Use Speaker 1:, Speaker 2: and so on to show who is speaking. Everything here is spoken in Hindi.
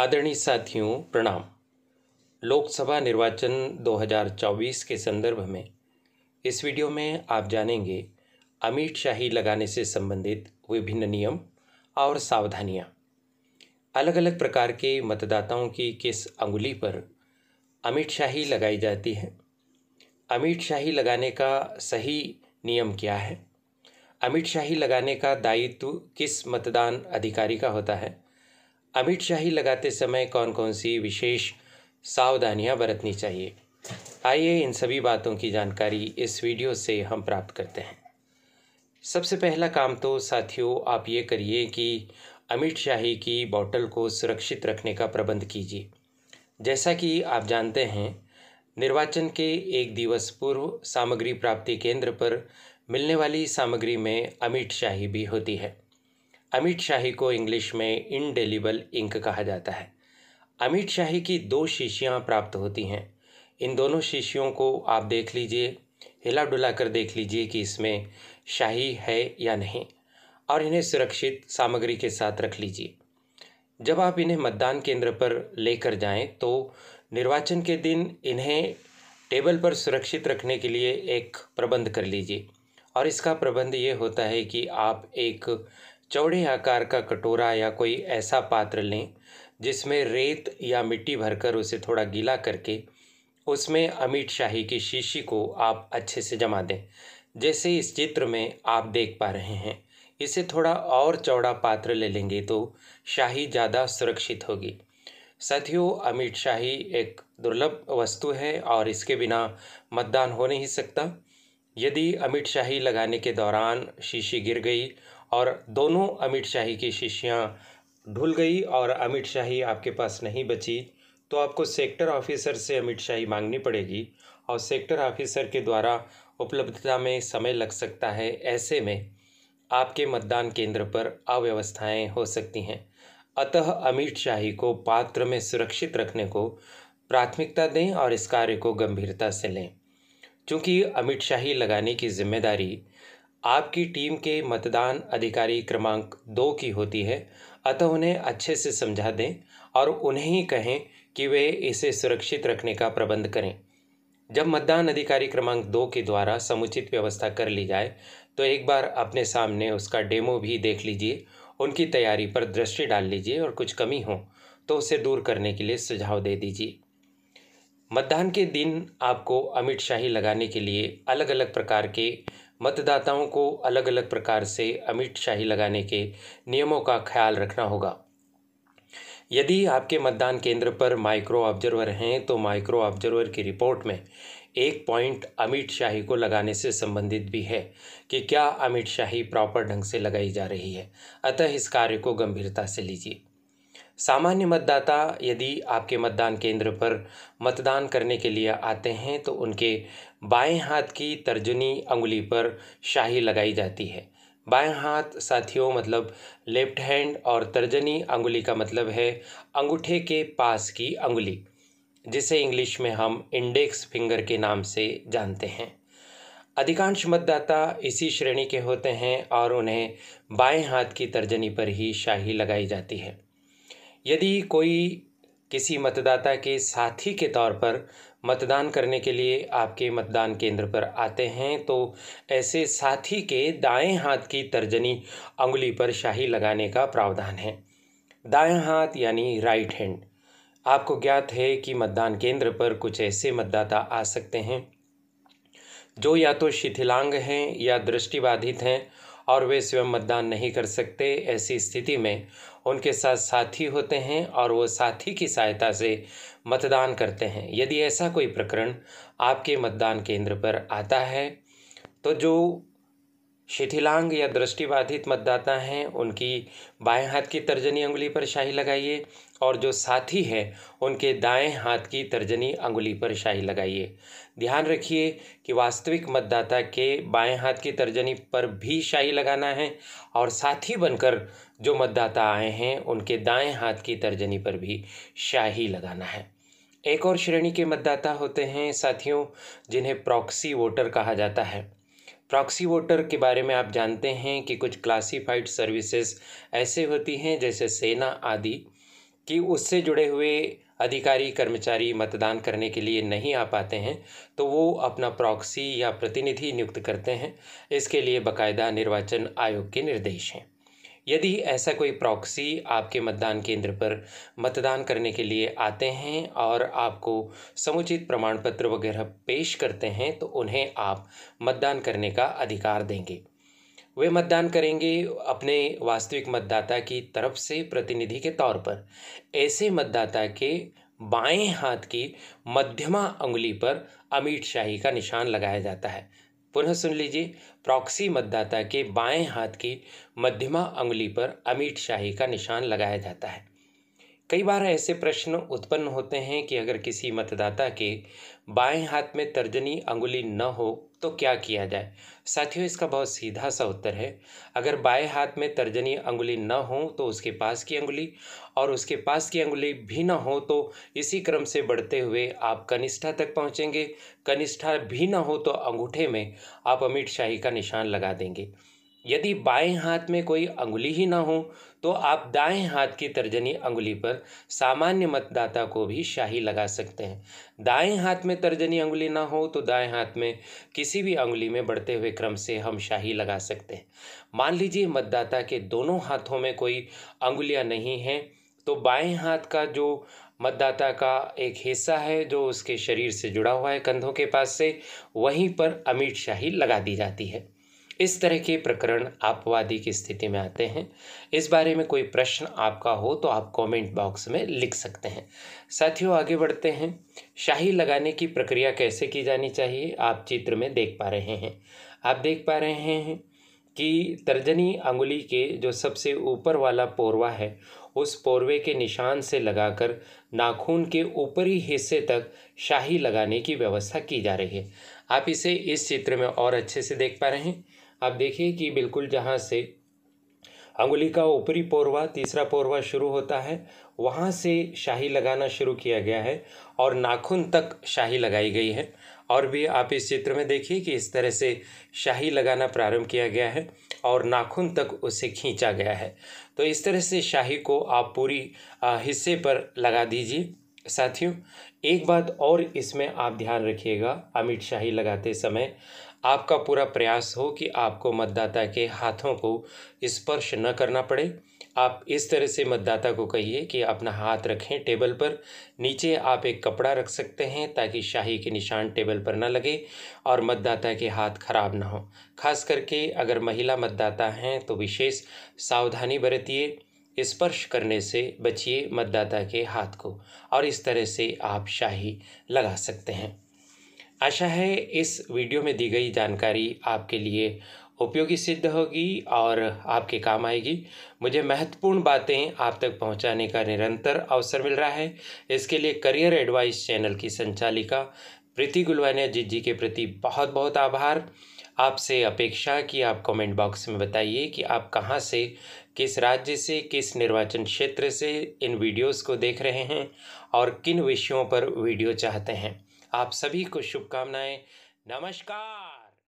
Speaker 1: आदरणीय साथियों प्रणाम लोकसभा निर्वाचन 2024 के संदर्भ में इस वीडियो में आप जानेंगे अमित शाही लगाने से संबंधित विभिन्न नियम और सावधानियां अलग अलग प्रकार के मतदाताओं की किस अंगुली पर अमित शाही लगाई जाती है अमित शाही लगाने का सही नियम क्या है अमित शाही लगाने का दायित्व किस मतदान अधिकारी का होता है अमिट शाही लगाते समय कौन कौन सी विशेष सावधानियां बरतनी चाहिए आइए इन सभी बातों की जानकारी इस वीडियो से हम प्राप्त करते हैं सबसे पहला काम तो साथियों आप ये करिए कि अमिट शाही की बॉटल को सुरक्षित रखने का प्रबंध कीजिए जैसा कि आप जानते हैं निर्वाचन के एक दिवस पूर्व सामग्री प्राप्ति केंद्र पर मिलने वाली सामग्री में अमिट शाही भी होती है अमित शाही को इंग्लिश में इनडेलिबल इंक कहा जाता है अमित शाही की दो शीशियाँ प्राप्त होती हैं इन दोनों शीशियों को आप देख लीजिए हिला डुला कर देख लीजिए कि इसमें शाही है या नहीं और इन्हें सुरक्षित सामग्री के साथ रख लीजिए जब आप इन्हें मतदान केंद्र पर लेकर जाएं तो निर्वाचन के दिन इन्हें टेबल पर सुरक्षित रखने के लिए एक प्रबंध कर लीजिए और इसका प्रबंध ये होता है कि आप एक चौड़े आकार का कटोरा या कोई ऐसा पात्र लें जिसमें रेत या मिट्टी भरकर उसे थोड़ा गीला करके उसमें अमीट शाही की शीशी को आप अच्छे से जमा दें जैसे इस चित्र में आप देख पा रहे हैं इसे थोड़ा और चौड़ा पात्र ले लेंगे तो शाही ज़्यादा सुरक्षित होगी साथियों अमीट शाही एक दुर्लभ वस्तु है और इसके बिना मतदान हो नहीं सकता यदि अमिट शाही लगाने के दौरान शीशी गिर गई और दोनों अमिट शाही की शीशियाँ ढुल गई और अमिट शाही आपके पास नहीं बची तो आपको सेक्टर ऑफिसर से अमिट शाही मांगनी पड़ेगी और सेक्टर ऑफिसर के द्वारा उपलब्धता में समय लग सकता है ऐसे में आपके मतदान केंद्र पर अव्यवस्थाएं हो सकती हैं अतः अमित शाही को पात्र में सुरक्षित रखने को प्राथमिकता दें और इस कार्य को गंभीरता से लें चूँकि अमित शाही लगाने की जिम्मेदारी आपकी टीम के मतदान अधिकारी क्रमांक दो की होती है अतः उन्हें अच्छे से समझा दें और उन्हें ही कहें कि वे इसे सुरक्षित रखने का प्रबंध करें जब मतदान अधिकारी क्रमांक दो के द्वारा समुचित व्यवस्था कर ली जाए तो एक बार अपने सामने उसका डेमो भी देख लीजिए उनकी तैयारी पर दृष्टि डाल लीजिए और कुछ कमी हो तो उसे दूर करने के लिए सुझाव दे दीजिए मतदान के दिन आपको अमित शाही लगाने के लिए अलग अलग प्रकार के मतदाताओं को अलग अलग प्रकार से अमित शाही लगाने के नियमों का ख्याल रखना होगा यदि आपके मतदान केंद्र पर माइक्रो ऑब्जर्वर हैं तो माइक्रो ऑब्जर्वर की रिपोर्ट में एक पॉइंट अमित शाही को लगाने से संबंधित भी है कि क्या अमित शाही प्रॉपर ढंग से लगाई जा रही है अतः इस कार्य को गंभीरता से लीजिए सामान्य मतदाता यदि आपके मतदान केंद्र पर मतदान करने के लिए आते हैं तो उनके बाएं हाथ की तर्जनी अंगुली पर शाही लगाई जाती है बाएं हाथ साथियों मतलब लेफ्ट हैंड और तर्जनी अंगुली का मतलब है अंगूठे के पास की अंगुली जिसे इंग्लिश में हम इंडेक्स फिंगर के नाम से जानते हैं अधिकांश मतदाता इसी श्रेणी के होते हैं और उन्हें बाएं हाथ की तर्जनी पर ही शाही लगाई जाती है यदि कोई किसी मतदाता के साथी के तौर पर मतदान करने के लिए आपके मतदान केंद्र पर आते हैं तो ऐसे साथी के दाएं हाथ की तर्जनी अंगुली पर शाही लगाने का प्रावधान है दाएं हाथ यानी राइट हैंड आपको ज्ञात है कि मतदान केंद्र पर कुछ ऐसे मतदाता आ सकते हैं जो या तो शिथिलांग हैं या दृष्टिबाधित हैं और वे स्वयं मतदान नहीं कर सकते ऐसी स्थिति में उनके साथ साथी होते हैं और वो साथी की सहायता से मतदान करते हैं यदि ऐसा कोई प्रकरण आपके मतदान केंद्र पर आता है तो जो शिथिलांग या दृष्टिबाधित मतदाता हैं उनकी बाएं हाथ की तर्जनी अंगुली पर शाही लगाइए और जो साथी हैं उनके दाएं हाथ की तर्जनी अंगुली पर शाही लगाइए ध्यान रखिए कि वास्तविक मतदाता के बाएं हाथ की तर्जनी पर भी शाही लगाना है और साथी बनकर जो मतदाता आए हैं उनके दाएं हाथ की तर्जनी पर भी शाही लगाना है एक और श्रेणी के मतदाता होते हैं साथियों जिन्हें प्रॉक्सी वोटर कहा जाता है प्रॉक्सी वोटर के बारे में आप जानते हैं कि कुछ क्लासिफाइड सर्विसेज ऐसे होती हैं जैसे सेना आदि कि उससे जुड़े हुए अधिकारी कर्मचारी मतदान करने के लिए नहीं आ पाते हैं तो वो अपना प्रॉक्सी या प्रतिनिधि नियुक्त करते हैं इसके लिए बकायदा निर्वाचन आयोग के निर्देश हैं यदि ऐसा कोई प्रॉक्सी आपके मतदान केंद्र पर मतदान करने के लिए आते हैं और आपको समुचित प्रमाण पत्र वगैरह पेश करते हैं तो उन्हें आप मतदान करने का अधिकार देंगे वे मतदान करेंगे अपने वास्तविक मतदाता की तरफ से प्रतिनिधि के तौर पर ऐसे मतदाता के बाएं हाथ की मध्यमा उंगली पर अमित शाही का निशान लगाया जाता है पुनः सुन लीजिए प्रॉक्सी मतदाता के बाएं हाथ की मध्यमा अंगुली पर अमीट शाही का निशान लगाया जाता है कई बार ऐसे प्रश्न उत्पन्न होते हैं कि अगर किसी मतदाता के बाएं हाथ में तर्जनी अंगुली न हो तो क्या किया जाए साथियों इसका बहुत सीधा सा उत्तर है अगर बाएं हाथ में तर्जनी अंगुली न हो तो उसके पास की अंगुली और उसके पास की अंगुली भी न हो तो इसी क्रम से बढ़ते हुए आप कनिष्ठा तक पहुंचेंगे कनिष्ठा भी न हो तो अंगूठे में आप अमित शाही का निशान लगा देंगे यदि बाएं हाथ में कोई अंगुली ही ना हो तो आप दाएं हाथ की तर्जनी अंगुली पर सामान्य मतदाता को भी शाही लगा सकते हैं दाएं हाथ में तर्जनी अंगुली ना हो तो दाएं हाथ में किसी भी अंगुली में बढ़ते हुए क्रम से हम शाही लगा सकते हैं मान लीजिए मतदाता के दोनों हाथों में कोई अंगुलियां नहीं हैं तो बाएं हाथ का जो मतदाता का एक हिस्सा है जो उसके शरीर से जुड़ा हुआ है कंधों के पास से वहीं पर अमिट शाही लगा दी जाती है इस तरह के प्रकरण आपवादी की स्थिति में आते हैं इस बारे में कोई प्रश्न आपका हो तो आप कमेंट बॉक्स में लिख सकते हैं साथियों आगे बढ़ते हैं शाही लगाने की प्रक्रिया कैसे की जानी चाहिए आप चित्र में देख पा रहे हैं आप देख पा रहे हैं कि तर्जनी अंगुली के जो सबसे ऊपर वाला पोरवा है उस पोरवे के निशान से लगाकर नाखून के ऊपरी हिस्से तक शाही लगाने की व्यवस्था की जा रही है आप इसे इस चित्र में और अच्छे से देख पा रहे हैं आप देखिए कि बिल्कुल जहाँ से अंगुली का ऊपरी पोरवा तीसरा पोरवा शुरू होता है वहाँ से शाही लगाना शुरू किया गया है और नाखून तक शाही लगाई गई है और भी आप इस चित्र में देखिए कि इस तरह से शाही लगाना प्रारंभ किया गया है और नाखून तक उसे खींचा गया है तो इस तरह से शाही को आप पूरी हिस्से पर लगा दीजिए साथियों एक बात और इसमें आप ध्यान रखिएगा अमिट शाही लगाते समय आपका पूरा प्रयास हो कि आपको मतदाता के हाथों को स्पर्श न करना पड़े आप इस तरह से मतदाता को कहिए कि अपना हाथ रखें टेबल पर नीचे आप एक कपड़ा रख सकते हैं ताकि शाही के निशान टेबल पर न लगे और मतदाता के हाथ खराब ना हो खास करके अगर महिला मतदाता हैं तो विशेष सावधानी बरतिए स्पर्श करने से बचिए मतदाता के हाथ को और इस तरह से आप शाही लगा सकते हैं आशा है इस वीडियो में दी गई जानकारी आपके लिए उपयोगी सिद्ध होगी और आपके काम आएगी मुझे महत्वपूर्ण बातें आप तक पहुंचाने का निरंतर अवसर मिल रहा है इसके लिए करियर एडवाइस चैनल की संचालिका प्रीति गुलवानिया जी जी के प्रति बहुत बहुत आभार आपसे अपेक्षा कि आप कमेंट बॉक्स में बताइए कि आप कहाँ से किस राज्य से किस निर्वाचन क्षेत्र से इन वीडियोस को देख रहे हैं और किन विषयों पर वीडियो चाहते हैं आप सभी को शुभकामनाएं नमस्कार